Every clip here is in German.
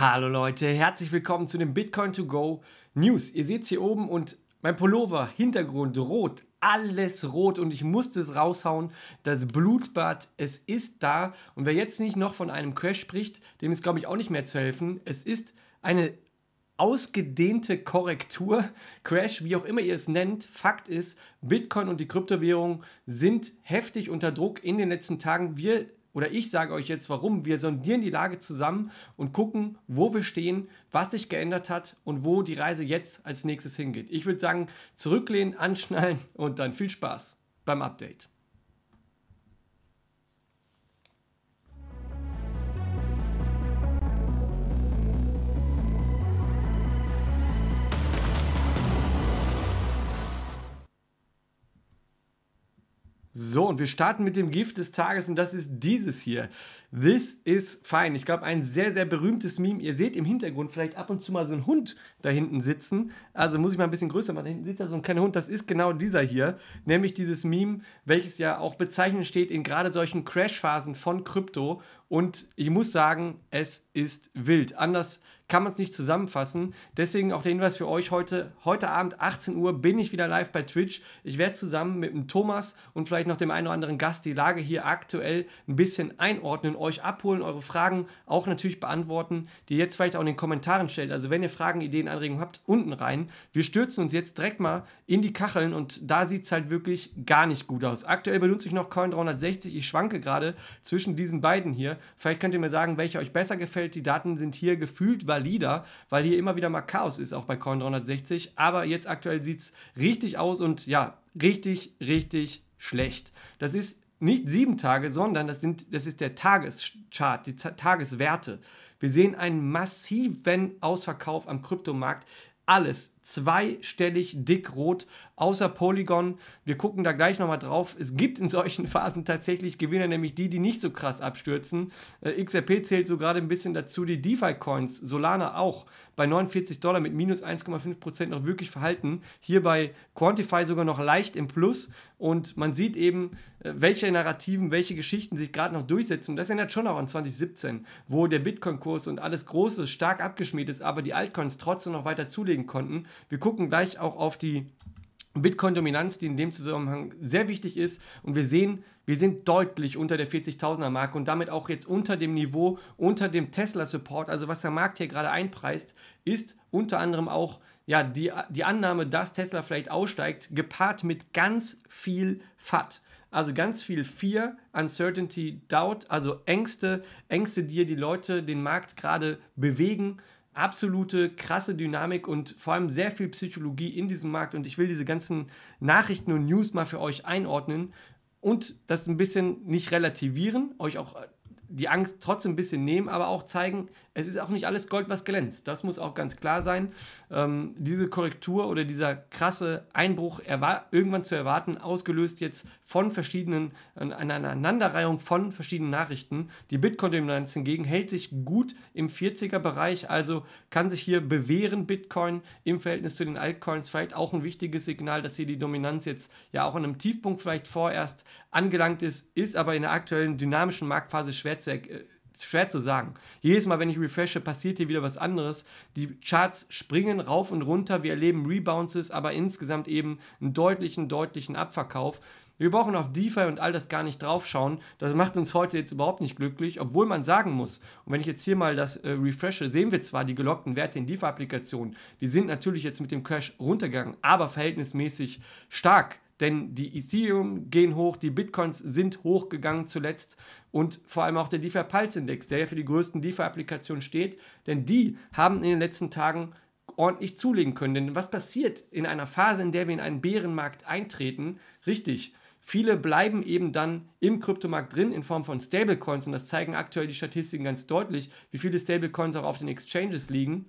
Hallo Leute, herzlich willkommen zu den Bitcoin to go News. Ihr seht es hier oben und mein Pullover, Hintergrund rot, alles rot und ich musste es raushauen. Das Blutbad, es ist da und wer jetzt nicht noch von einem Crash spricht, dem ist glaube ich auch nicht mehr zu helfen. Es ist eine ausgedehnte Korrektur, Crash, wie auch immer ihr es nennt. Fakt ist, Bitcoin und die Kryptowährung sind heftig unter Druck in den letzten Tagen. Wir oder ich sage euch jetzt warum. Wir sondieren die Lage zusammen und gucken, wo wir stehen, was sich geändert hat und wo die Reise jetzt als nächstes hingeht. Ich würde sagen, zurücklehnen, anschnallen und dann viel Spaß beim Update. So, und wir starten mit dem Gift des Tages und das ist dieses hier. This is fine. Ich glaube, ein sehr, sehr berühmtes Meme. Ihr seht im Hintergrund vielleicht ab und zu mal so einen Hund da hinten sitzen. Also muss ich mal ein bisschen größer machen. Da hinten sitzt da so ein kleiner Hund. Das ist genau dieser hier. Nämlich dieses Meme, welches ja auch bezeichnet steht in gerade solchen Crashphasen von Krypto. Und ich muss sagen, es ist wild. Anders kann man es nicht zusammenfassen. Deswegen auch der Hinweis für euch heute. Heute Abend, 18 Uhr, bin ich wieder live bei Twitch. Ich werde zusammen mit dem Thomas und vielleicht vielleicht noch dem einen oder anderen Gast die Lage hier aktuell ein bisschen einordnen, euch abholen, eure Fragen auch natürlich beantworten, die ihr jetzt vielleicht auch in den Kommentaren stellt. Also wenn ihr Fragen, Ideen, Anregungen habt, unten rein. Wir stürzen uns jetzt direkt mal in die Kacheln und da sieht es halt wirklich gar nicht gut aus. Aktuell benutze ich noch Coin 360. Ich schwanke gerade zwischen diesen beiden hier. Vielleicht könnt ihr mir sagen, welcher euch besser gefällt. Die Daten sind hier gefühlt valider, weil hier immer wieder mal Chaos ist, auch bei Coin 360. Aber jetzt aktuell sieht es richtig aus und ja, richtig, richtig schlecht. Das ist nicht sieben Tage, sondern das, sind, das ist der Tageschart, die Z Tageswerte. Wir sehen einen massiven Ausverkauf am Kryptomarkt. Alles, zweistellig dick rot, außer Polygon. Wir gucken da gleich nochmal drauf. Es gibt in solchen Phasen tatsächlich Gewinner, nämlich die, die nicht so krass abstürzen. Äh, XRP zählt so gerade ein bisschen dazu, die DeFi-Coins, Solana auch, bei 49 Dollar mit minus 1,5% noch wirklich verhalten. Hier bei Quantify sogar noch leicht im Plus. Und man sieht eben, äh, welche Narrativen, welche Geschichten sich gerade noch durchsetzen. Und das erinnert schon auch an 2017, wo der Bitcoin-Kurs und alles Große stark abgeschmiert ist, aber die Altcoins trotzdem noch weiter zulegen konnten. Wir gucken gleich auch auf die Bitcoin-Dominanz, die in dem Zusammenhang sehr wichtig ist. Und wir sehen, wir sind deutlich unter der 40.000er-Marke und damit auch jetzt unter dem Niveau, unter dem Tesla-Support. Also was der Markt hier gerade einpreist, ist unter anderem auch ja, die, die Annahme, dass Tesla vielleicht aussteigt, gepaart mit ganz viel FAT. Also ganz viel Fear, Uncertainty, Doubt, also Ängste, Ängste, die hier die Leute, den Markt gerade bewegen absolute krasse Dynamik und vor allem sehr viel Psychologie in diesem Markt. Und ich will diese ganzen Nachrichten und News mal für euch einordnen und das ein bisschen nicht relativieren, euch auch äh, die Angst trotzdem ein bisschen nehmen, aber auch zeigen, es ist auch nicht alles Gold, was glänzt. Das muss auch ganz klar sein. Ähm, diese Korrektur oder dieser krasse Einbruch er war irgendwann zu erwarten, ausgelöst jetzt von verschiedenen, an einer Aneinanderreihung von verschiedenen Nachrichten. Die Bitcoin-Dominanz hingegen hält sich gut im 40er-Bereich, also kann sich hier bewähren Bitcoin im Verhältnis zu den Altcoins. Vielleicht auch ein wichtiges Signal, dass hier die Dominanz jetzt ja auch an einem Tiefpunkt vielleicht vorerst angelangt ist, ist aber in der aktuellen dynamischen Marktphase schwer zu erkennen äh, schwer zu sagen. Jedes Mal, wenn ich refreshe, passiert hier wieder was anderes. Die Charts springen rauf und runter. Wir erleben Rebounces, aber insgesamt eben einen deutlichen, deutlichen Abverkauf. Wir brauchen auf DeFi und all das gar nicht draufschauen. Das macht uns heute jetzt überhaupt nicht glücklich, obwohl man sagen muss, und wenn ich jetzt hier mal das äh, refreshe, sehen wir zwar die gelockten Werte in DeFi-Applikationen, die sind natürlich jetzt mit dem Crash runtergegangen, aber verhältnismäßig stark denn die Ethereum gehen hoch, die Bitcoins sind hochgegangen zuletzt und vor allem auch der DeFi-Pulse-Index, der ja für die größten DeFi-Applikationen steht, denn die haben in den letzten Tagen ordentlich zulegen können. Denn was passiert in einer Phase, in der wir in einen Bärenmarkt eintreten? Richtig, viele bleiben eben dann im Kryptomarkt drin in Form von Stablecoins und das zeigen aktuell die Statistiken ganz deutlich, wie viele Stablecoins auch auf den Exchanges liegen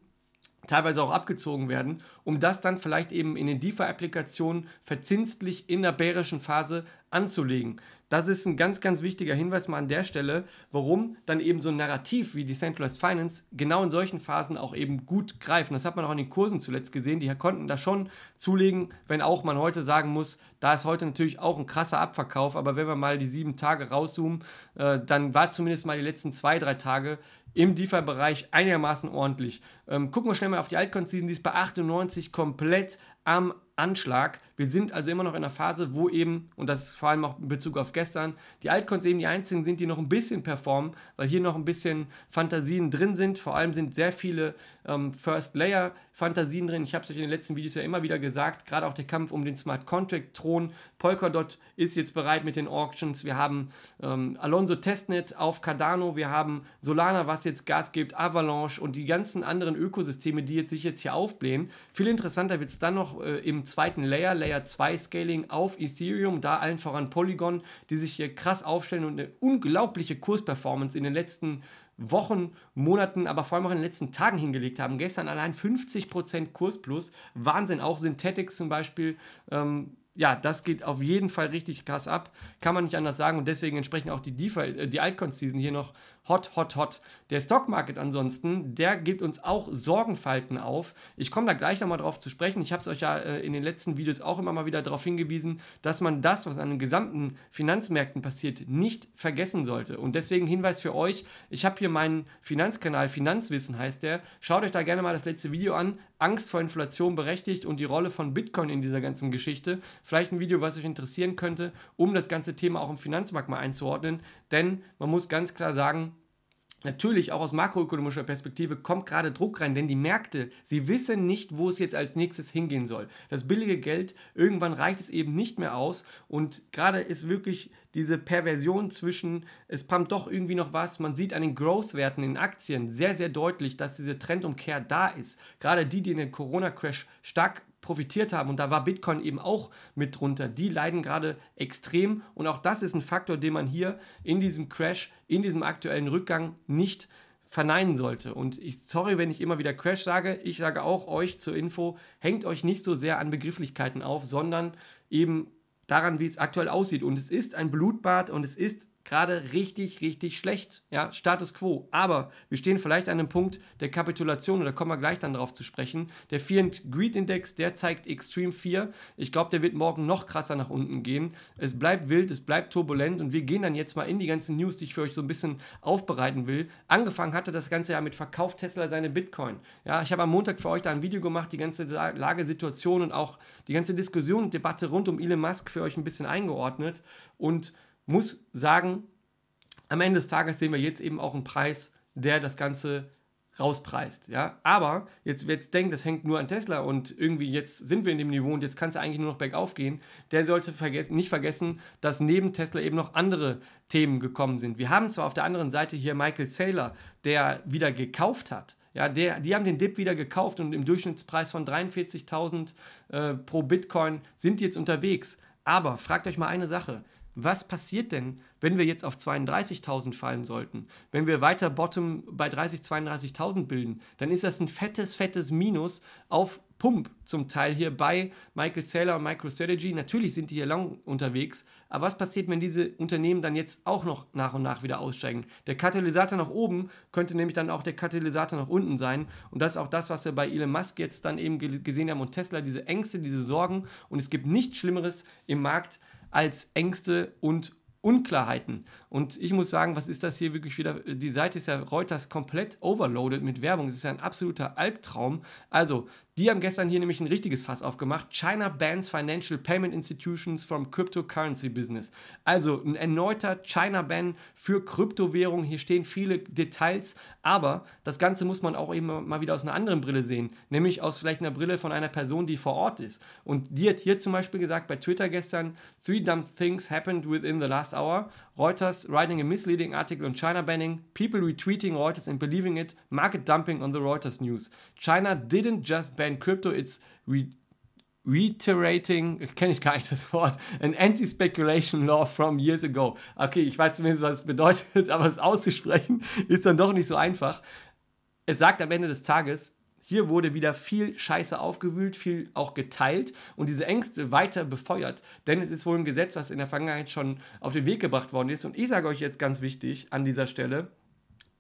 teilweise auch abgezogen werden, um das dann vielleicht eben in den DeFi-Applikationen verzinstlich in der bärischen Phase anzulegen. Das ist ein ganz, ganz wichtiger Hinweis mal an der Stelle, warum dann eben so ein Narrativ wie Decentralized Finance genau in solchen Phasen auch eben gut greift. Und das hat man auch in den Kursen zuletzt gesehen, die konnten da schon zulegen, wenn auch man heute sagen muss, da ist heute natürlich auch ein krasser Abverkauf, aber wenn wir mal die sieben Tage rauszoomen, äh, dann war zumindest mal die letzten zwei, drei Tage im DeFi-Bereich einigermaßen ordentlich. Ähm, gucken wir schnell mal auf die Altcoin-Season, die ist bei 98 komplett am Anschlag. Wir sind also immer noch in einer Phase, wo eben, und das ist vor allem auch in Bezug auf gestern, die Altcoins eben die einzigen sind, die noch ein bisschen performen, weil hier noch ein bisschen Fantasien drin sind. Vor allem sind sehr viele ähm, First-Layer-Fantasien drin. Ich habe es euch in den letzten Videos ja immer wieder gesagt, gerade auch der Kampf um den Smart Contract-Thron. Polkadot ist jetzt bereit mit den Auctions. Wir haben ähm, Alonso Testnet auf Cardano. Wir haben Solana, was jetzt Gas gibt, Avalanche und die ganzen anderen Ökosysteme, die jetzt sich jetzt hier aufblähen. Viel interessanter wird es dann noch äh, im zweiten Layer, Layer Layer 2 Scaling auf Ethereum, da allen voran Polygon, die sich hier krass aufstellen und eine unglaubliche Kursperformance in den letzten Wochen, Monaten, aber vor allem auch in den letzten Tagen hingelegt haben. Gestern allein 50% Kursplus. Wahnsinn, auch Synthetics zum Beispiel ähm, ja, das geht auf jeden Fall richtig krass ab. Kann man nicht anders sagen. Und deswegen entsprechen auch die, DeFi, äh, die Altcoin-Season hier noch hot, hot, hot. Der Stockmarket ansonsten, der gibt uns auch Sorgenfalten auf. Ich komme da gleich nochmal drauf zu sprechen. Ich habe es euch ja äh, in den letzten Videos auch immer mal wieder darauf hingewiesen, dass man das, was an den gesamten Finanzmärkten passiert, nicht vergessen sollte. Und deswegen Hinweis für euch, ich habe hier meinen Finanzkanal, Finanzwissen heißt der. Schaut euch da gerne mal das letzte Video an. Angst vor Inflation berechtigt und die Rolle von Bitcoin in dieser ganzen Geschichte. Vielleicht ein Video, was euch interessieren könnte, um das ganze Thema auch im Finanzmarkt mal einzuordnen. Denn man muss ganz klar sagen, Natürlich, auch aus makroökonomischer Perspektive kommt gerade Druck rein, denn die Märkte, sie wissen nicht, wo es jetzt als nächstes hingehen soll. Das billige Geld, irgendwann reicht es eben nicht mehr aus und gerade ist wirklich diese Perversion zwischen, es pumpt doch irgendwie noch was, man sieht an den Growth-Werten in Aktien sehr, sehr deutlich, dass diese Trendumkehr da ist. Gerade die, die in den Corona-Crash stark profitiert haben. Und da war Bitcoin eben auch mit drunter. Die leiden gerade extrem. Und auch das ist ein Faktor, den man hier in diesem Crash, in diesem aktuellen Rückgang nicht verneinen sollte. Und ich, sorry, wenn ich immer wieder Crash sage, ich sage auch euch zur Info, hängt euch nicht so sehr an Begrifflichkeiten auf, sondern eben daran, wie es aktuell aussieht. Und es ist ein Blutbad und es ist gerade richtig, richtig schlecht. Ja, Status quo. Aber wir stehen vielleicht an einem Punkt der Kapitulation, oder kommen wir gleich dann drauf zu sprechen. Der Fear and Greed Index, der zeigt Extreme 4. Ich glaube, der wird morgen noch krasser nach unten gehen. Es bleibt wild, es bleibt turbulent und wir gehen dann jetzt mal in die ganzen News, die ich für euch so ein bisschen aufbereiten will. Angefangen hatte das Ganze ja mit Verkauf Tesla seine Bitcoin. Ja, ich habe am Montag für euch da ein Video gemacht, die ganze Lage, Situation und auch die ganze Diskussion und Debatte rund um Elon Musk für euch ein bisschen eingeordnet und muss sagen, am Ende des Tages sehen wir jetzt eben auch einen Preis, der das Ganze rauspreist. Ja? Aber jetzt, jetzt denkt, das hängt nur an Tesla und irgendwie jetzt sind wir in dem Niveau und jetzt kann es ja eigentlich nur noch bergauf gehen, der sollte verges nicht vergessen, dass neben Tesla eben noch andere Themen gekommen sind. Wir haben zwar auf der anderen Seite hier Michael Saylor, der wieder gekauft hat. Ja, der, die haben den Dip wieder gekauft und im Durchschnittspreis von 43.000 äh, pro Bitcoin sind die jetzt unterwegs. Aber fragt euch mal eine Sache was passiert denn, wenn wir jetzt auf 32.000 fallen sollten? Wenn wir weiter Bottom bei 30, 32.000 bilden, dann ist das ein fettes, fettes Minus auf Pump zum Teil hier bei Michael Saylor und MicroStrategy. Natürlich sind die hier lang unterwegs, aber was passiert, wenn diese Unternehmen dann jetzt auch noch nach und nach wieder aussteigen? Der Katalysator nach oben könnte nämlich dann auch der Katalysator nach unten sein und das ist auch das, was wir bei Elon Musk jetzt dann eben gesehen haben und Tesla, diese Ängste, diese Sorgen und es gibt nichts Schlimmeres im Markt, als Ängste und Unklarheiten. Und ich muss sagen, was ist das hier wirklich wieder? Die Seite ist ja Reuters komplett overloaded mit Werbung. Es ist ja ein absoluter Albtraum. Also die haben gestern hier nämlich ein richtiges Fass aufgemacht. China bans financial payment institutions from cryptocurrency business. Also ein erneuter China-Ban für Kryptowährungen. Hier stehen viele Details, aber das Ganze muss man auch eben mal wieder aus einer anderen Brille sehen, nämlich aus vielleicht einer Brille von einer Person, die vor Ort ist. Und die hat hier zum Beispiel gesagt bei Twitter gestern, Three dumb things happened within the last hour. Reuters writing a misleading article on China banning, people retweeting Reuters and believing it, market dumping on the Reuters news. China didn't just ban crypto, it's re reiterating, kenne ich gar nicht das Wort, an anti-speculation law from years ago. Okay, ich weiß zumindest, was es bedeutet, aber es auszusprechen ist dann doch nicht so einfach. Es sagt am Ende des Tages, hier wurde wieder viel Scheiße aufgewühlt, viel auch geteilt und diese Ängste weiter befeuert. Denn es ist wohl ein Gesetz, was in der Vergangenheit schon auf den Weg gebracht worden ist. Und ich sage euch jetzt ganz wichtig an dieser Stelle,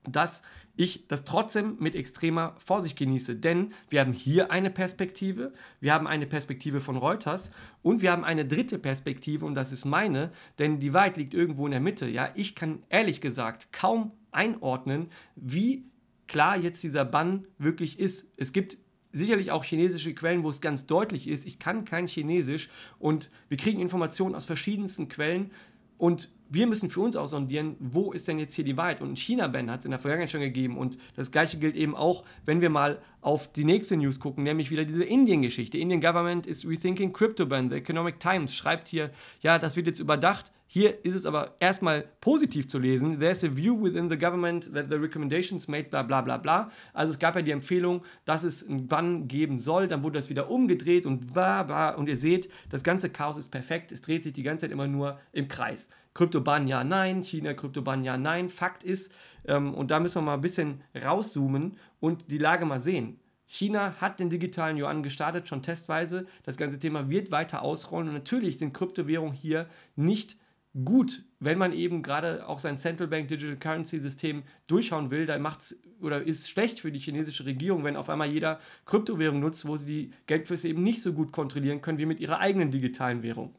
dass ich das trotzdem mit extremer Vorsicht genieße. Denn wir haben hier eine Perspektive, wir haben eine Perspektive von Reuters und wir haben eine dritte Perspektive und das ist meine, denn die Wahrheit liegt irgendwo in der Mitte. Ja, ich kann ehrlich gesagt kaum einordnen, wie klar jetzt dieser Bann wirklich ist. Es gibt sicherlich auch chinesische Quellen, wo es ganz deutlich ist, ich kann kein Chinesisch und wir kriegen Informationen aus verschiedensten Quellen und wir müssen für uns auch sondieren, wo ist denn jetzt hier die Wahrheit? Und ein China-Ban hat es in der Vergangenheit schon gegeben. Und das Gleiche gilt eben auch, wenn wir mal auf die nächste News gucken, nämlich wieder diese Indien-Geschichte. Indian Government is rethinking crypto-Ban. The Economic Times schreibt hier, ja, das wird jetzt überdacht. Hier ist es aber erstmal positiv zu lesen. There's a view within the government that the recommendations made, bla bla bla bla. Also es gab ja die Empfehlung, dass es einen Bann geben soll. Dann wurde das wieder umgedreht und bla bla. Und ihr seht, das ganze Chaos ist perfekt. Es dreht sich die ganze Zeit immer nur im Kreis. Kryptoban ja, nein. China, Kryptoban ja, nein. Fakt ist, ähm, und da müssen wir mal ein bisschen rauszoomen und die Lage mal sehen. China hat den digitalen Yuan gestartet, schon testweise. Das ganze Thema wird weiter ausrollen und natürlich sind Kryptowährungen hier nicht gut, wenn man eben gerade auch sein Central Bank Digital Currency System durchhauen will, dann es oder ist schlecht für die chinesische Regierung, wenn auf einmal jeder Kryptowährung nutzt, wo sie die Geldflüsse eben nicht so gut kontrollieren können wie mit ihrer eigenen digitalen Währung.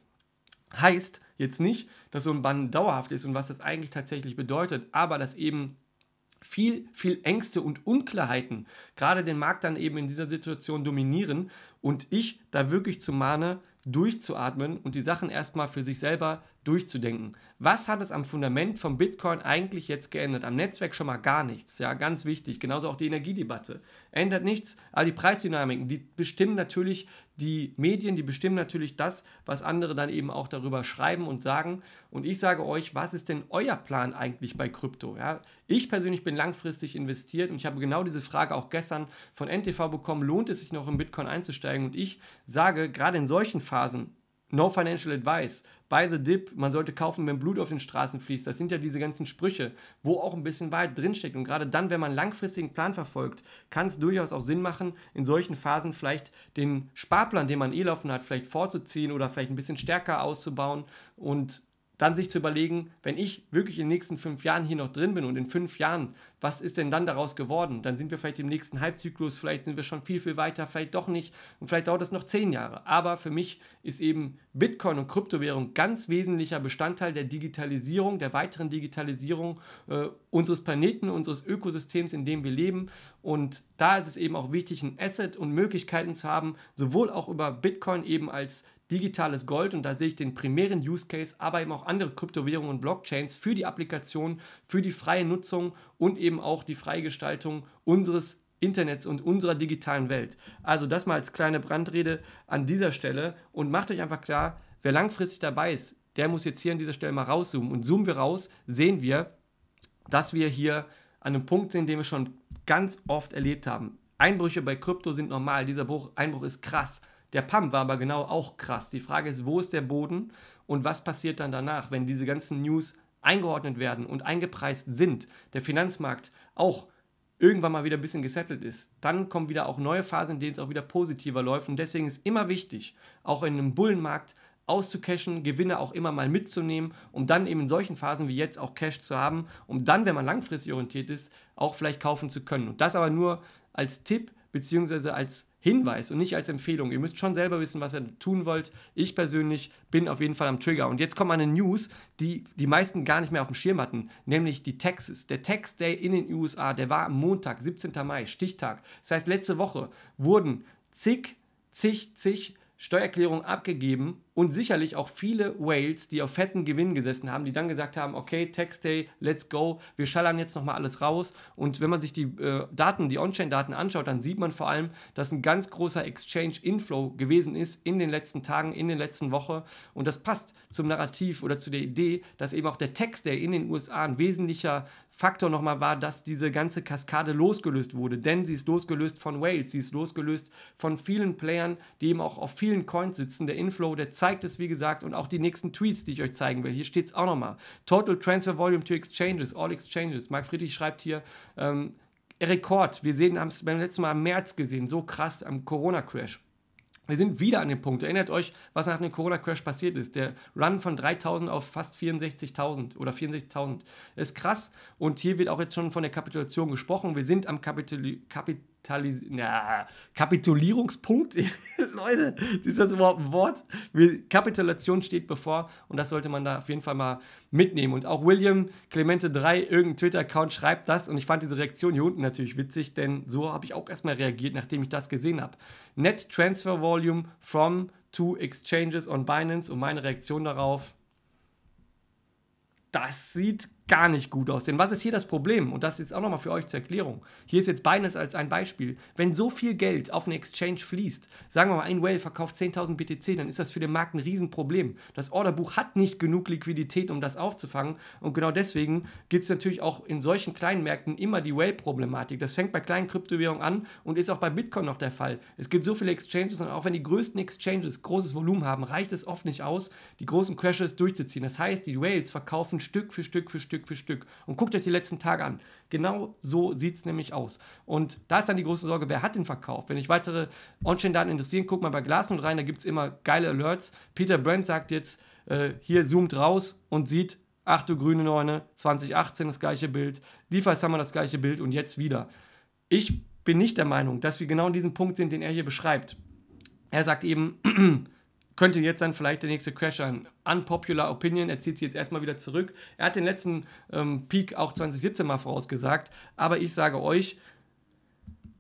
Heißt jetzt nicht, dass so ein Bann dauerhaft ist und was das eigentlich tatsächlich bedeutet, aber dass eben viel, viel Ängste und Unklarheiten gerade den Markt dann eben in dieser Situation dominieren und ich da wirklich zu mahne, durchzuatmen und die Sachen erstmal für sich selber durchzudenken. Was hat es am Fundament von Bitcoin eigentlich jetzt geändert? Am Netzwerk schon mal gar nichts, ja, ganz wichtig. Genauso auch die Energiedebatte. Ändert nichts, aber die Preisdynamiken, die bestimmen natürlich die Medien, die bestimmen natürlich das, was andere dann eben auch darüber schreiben und sagen. Und ich sage euch, was ist denn euer Plan eigentlich bei Krypto? Ja, ich persönlich bin langfristig investiert und ich habe genau diese Frage auch gestern von NTV bekommen, lohnt es sich noch in Bitcoin einzusteigen? Und ich sage, gerade in solchen Phasen No Financial Advice, Buy the Dip, man sollte kaufen, wenn Blut auf den Straßen fließt. Das sind ja diese ganzen Sprüche, wo auch ein bisschen Wahrheit drinsteckt. Und gerade dann, wenn man einen langfristigen Plan verfolgt, kann es durchaus auch Sinn machen, in solchen Phasen vielleicht den Sparplan, den man eh laufen hat, vielleicht vorzuziehen oder vielleicht ein bisschen stärker auszubauen und dann sich zu überlegen, wenn ich wirklich in den nächsten fünf Jahren hier noch drin bin und in fünf Jahren, was ist denn dann daraus geworden? Dann sind wir vielleicht im nächsten Halbzyklus, vielleicht sind wir schon viel, viel weiter, vielleicht doch nicht und vielleicht dauert es noch zehn Jahre. Aber für mich ist eben Bitcoin und Kryptowährung ganz wesentlicher Bestandteil der Digitalisierung, der weiteren Digitalisierung äh, unseres Planeten, unseres Ökosystems, in dem wir leben. Und da ist es eben auch wichtig, ein Asset und Möglichkeiten zu haben, sowohl auch über Bitcoin eben als digitales Gold und da sehe ich den primären Use Case, aber eben auch andere Kryptowährungen und Blockchains für die Applikation, für die freie Nutzung und eben auch die Freigestaltung unseres Internets und unserer digitalen Welt. Also das mal als kleine Brandrede an dieser Stelle und macht euch einfach klar, wer langfristig dabei ist, der muss jetzt hier an dieser Stelle mal rauszoomen. Und zoomen wir raus, sehen wir, dass wir hier an einem Punkt sind, den wir schon ganz oft erlebt haben. Einbrüche bei Krypto sind normal, dieser Bruch, Einbruch ist krass. Der Pump war aber genau auch krass. Die Frage ist, wo ist der Boden und was passiert dann danach, wenn diese ganzen News eingeordnet werden und eingepreist sind, der Finanzmarkt auch irgendwann mal wieder ein bisschen gesettelt ist, dann kommen wieder auch neue Phasen, in denen es auch wieder positiver läuft. Und deswegen ist immer wichtig, auch in einem Bullenmarkt auszucashen, Gewinne auch immer mal mitzunehmen, um dann eben in solchen Phasen wie jetzt auch Cash zu haben, um dann, wenn man langfristig orientiert ist, auch vielleicht kaufen zu können. Und das aber nur als Tipp, beziehungsweise als Hinweis und nicht als Empfehlung. Ihr müsst schon selber wissen, was ihr tun wollt. Ich persönlich bin auf jeden Fall am Trigger. Und jetzt kommt eine News, die die meisten gar nicht mehr auf dem Schirm hatten, nämlich die Texas. Der Tax Day in den USA, der war am Montag, 17. Mai, Stichtag. Das heißt, letzte Woche wurden zig, zig, zig Steuererklärung abgegeben und sicherlich auch viele Whales, die auf fetten Gewinn gesessen haben, die dann gesagt haben, okay, Tax Day, let's go, wir schallern jetzt nochmal alles raus. Und wenn man sich die äh, Daten, die On-Chain-Daten anschaut, dann sieht man vor allem, dass ein ganz großer Exchange-Inflow gewesen ist in den letzten Tagen, in den letzten Wochen. Und das passt zum Narrativ oder zu der Idee, dass eben auch der Tax Day in den USA ein wesentlicher Faktor nochmal war, dass diese ganze Kaskade losgelöst wurde, denn sie ist losgelöst von Wales, sie ist losgelöst von vielen Playern, die eben auch auf vielen Coins sitzen. Der Inflow, der zeigt es, wie gesagt, und auch die nächsten Tweets, die ich euch zeigen will. Hier steht es auch nochmal. Total Transfer Volume to Exchanges, all Exchanges. Marc Friedrich schreibt hier, ähm, Rekord. Wir sehen, haben es beim letzten Mal im März gesehen, so krass am Corona-Crash. Wir sind wieder an dem Punkt. Erinnert euch, was nach dem Corona-Crash passiert ist. Der Run von 3.000 auf fast 64.000 oder 64.000 ist krass. Und hier wird auch jetzt schon von der Kapitulation gesprochen. Wir sind am Kapitul Kapit Kapitalis na, Kapitulierungspunkt. Leute, ist das überhaupt ein Wort? Kapitulation steht bevor und das sollte man da auf jeden Fall mal mitnehmen. Und auch William Clemente3, irgendein Twitter-Account, schreibt das und ich fand diese Reaktion hier unten natürlich witzig, denn so habe ich auch erstmal reagiert, nachdem ich das gesehen habe. Net Transfer Volume from to Exchanges on Binance und meine Reaktion darauf. Das sieht gar nicht gut aus. Denn was ist hier das Problem? Und das ist auch nochmal für euch zur Erklärung. Hier ist jetzt Binance als ein Beispiel. Wenn so viel Geld auf eine Exchange fließt, sagen wir mal, ein Whale verkauft 10.000 BTC, dann ist das für den Markt ein Riesenproblem. Das Orderbuch hat nicht genug Liquidität, um das aufzufangen. Und genau deswegen gibt es natürlich auch in solchen kleinen Märkten immer die Whale-Problematik. Das fängt bei kleinen Kryptowährungen an und ist auch bei Bitcoin noch der Fall. Es gibt so viele Exchanges und auch wenn die größten Exchanges großes Volumen haben, reicht es oft nicht aus, die großen Crashes durchzuziehen. Das heißt, die Whales verkaufen Stück für Stück für Stück Stück für Stück. Und guckt euch die letzten Tage an. Genau so sieht es nämlich aus. Und da ist dann die große Sorge, wer hat den Verkauf? Wenn euch weitere On-Chain-Daten interessieren, guckt mal bei Glassnode rein, da gibt es immer geile Alerts. Peter Brand sagt jetzt, äh, hier zoomt raus und sieht, ach du grüne Neune, 2018 das gleiche Bild, haben wir das gleiche Bild und jetzt wieder. Ich bin nicht der Meinung, dass wir genau in diesem Punkt sind, den er hier beschreibt. Er sagt eben, könnte jetzt dann vielleicht der nächste Crash sein. Unpopular Opinion, er zieht sich jetzt erstmal wieder zurück. Er hat den letzten ähm, Peak auch 2017 mal vorausgesagt, aber ich sage euch,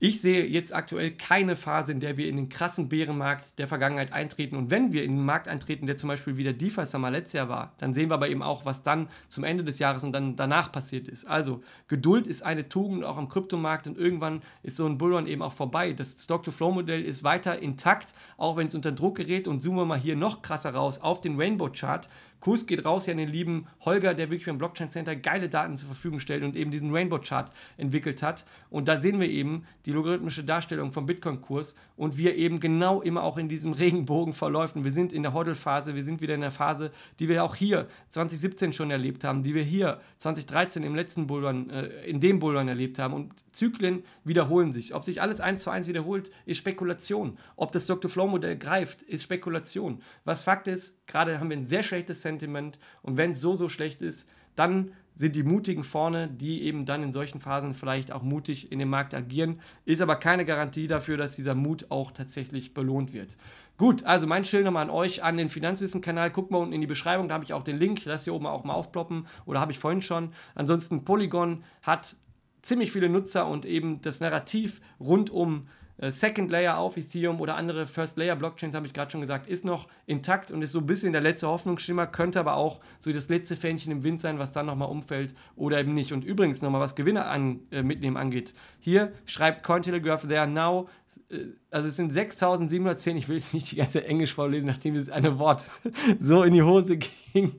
ich sehe jetzt aktuell keine Phase, in der wir in den krassen Bärenmarkt der Vergangenheit eintreten. Und wenn wir in den Markt eintreten, der zum Beispiel wieder DeFi Summer letztes Jahr war, dann sehen wir aber eben auch, was dann zum Ende des Jahres und dann danach passiert ist. Also Geduld ist eine Tugend auch am Kryptomarkt und irgendwann ist so ein Bullrun eben auch vorbei. Das Stock-to-Flow-Modell ist weiter intakt, auch wenn es unter Druck gerät. Und zoomen wir mal hier noch krasser raus auf den Rainbow-Chart. Kuss geht raus hier an den lieben Holger, der wirklich beim Blockchain Center geile Daten zur Verfügung stellt und eben diesen Rainbow-Chart entwickelt hat. Und da sehen wir eben die die logarithmische Darstellung vom Bitcoin-Kurs und wir eben genau immer auch in diesem Regenbogen verläuft. wir sind in der hoddle phase wir sind wieder in der Phase, die wir auch hier 2017 schon erlebt haben, die wir hier 2013 im letzten Bullrun, äh, in dem Bullrun erlebt haben. Und Zyklen wiederholen sich. Ob sich alles eins zu eins wiederholt, ist Spekulation. Ob das Dr. Flow-Modell greift, ist Spekulation. Was Fakt ist, gerade haben wir ein sehr schlechtes Sentiment und wenn es so, so schlecht ist, dann sind die Mutigen vorne, die eben dann in solchen Phasen vielleicht auch mutig in dem Markt agieren. Ist aber keine Garantie dafür, dass dieser Mut auch tatsächlich belohnt wird. Gut, also mein Schild nochmal an euch, an den Finanzwissen-Kanal. Guckt mal unten in die Beschreibung, da habe ich auch den Link. Ich lasse hier oben auch mal aufploppen oder habe ich vorhin schon. Ansonsten, Polygon hat ziemlich viele Nutzer und eben das Narrativ rund um äh, Second Layer auf Ethereum oder andere First Layer Blockchains, habe ich gerade schon gesagt, ist noch intakt und ist so ein bisschen der letzte Hoffnungsschimmer, könnte aber auch so das letzte Fähnchen im Wind sein, was dann nochmal umfällt oder eben nicht. Und übrigens nochmal, was Gewinner an, äh, mitnehmen angeht. Hier schreibt Cointelegraph, there now, äh, also es sind 6710, ich will jetzt nicht die ganze Englisch vorlesen, nachdem dieses eine Wort so in die Hose ging.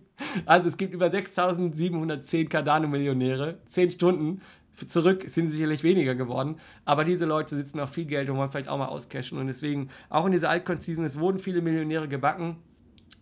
Also es gibt über 6710 Cardano-Millionäre, 10 Stunden zurück sind sicherlich weniger geworden, aber diese Leute sitzen auf viel Geld und wollen vielleicht auch mal auscashen. Und deswegen, auch in dieser Altcoin-Season, es wurden viele Millionäre gebacken,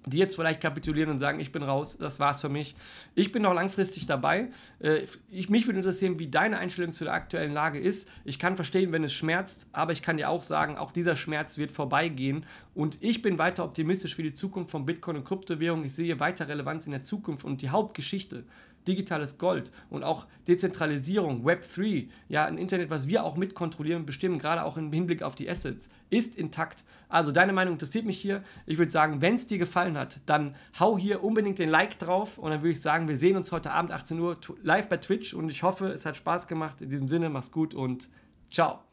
die jetzt vielleicht kapitulieren und sagen, ich bin raus, das war's für mich. Ich bin noch langfristig dabei. Äh, ich, mich würde interessieren, wie deine Einstellung zu der aktuellen Lage ist. Ich kann verstehen, wenn es schmerzt, aber ich kann dir auch sagen, auch dieser Schmerz wird vorbeigehen. Und ich bin weiter optimistisch für die Zukunft von Bitcoin und Kryptowährungen. Ich sehe weiter Relevanz in der Zukunft und die Hauptgeschichte digitales Gold und auch Dezentralisierung, Web3, ja, ein Internet, was wir auch mitkontrollieren und bestimmen, gerade auch im Hinblick auf die Assets, ist intakt. Also deine Meinung interessiert mich hier. Ich würde sagen, wenn es dir gefallen hat, dann hau hier unbedingt den Like drauf und dann würde ich sagen, wir sehen uns heute Abend 18 Uhr live bei Twitch und ich hoffe, es hat Spaß gemacht. In diesem Sinne, mach's gut und ciao.